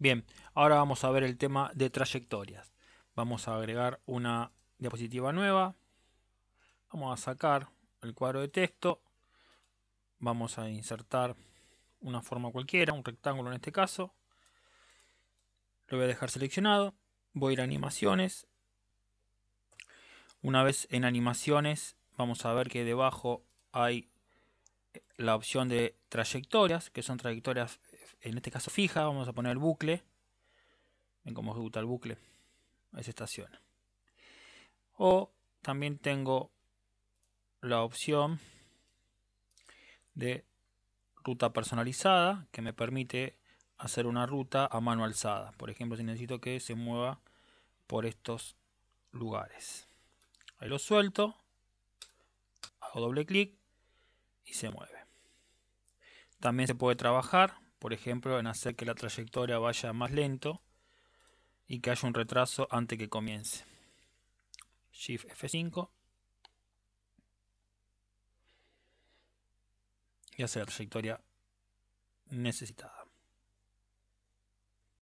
Bien, ahora vamos a ver el tema de trayectorias. Vamos a agregar una diapositiva nueva. Vamos a sacar el cuadro de texto. Vamos a insertar una forma cualquiera, un rectángulo en este caso. Lo voy a dejar seleccionado. Voy a ir a animaciones. Una vez en animaciones, vamos a ver que debajo hay la opción de trayectorias, que son trayectorias, en este caso fija, vamos a poner el bucle. Ven cómo ejecuta el bucle. Ahí se estaciona. O también tengo la opción de ruta personalizada, que me permite hacer una ruta a mano alzada. Por ejemplo, si necesito que se mueva por estos lugares. Ahí lo suelto, hago doble clic y se mueve. También se puede trabajar, por ejemplo, en hacer que la trayectoria vaya más lento y que haya un retraso antes que comience. Shift F5 y hacer la trayectoria necesitada.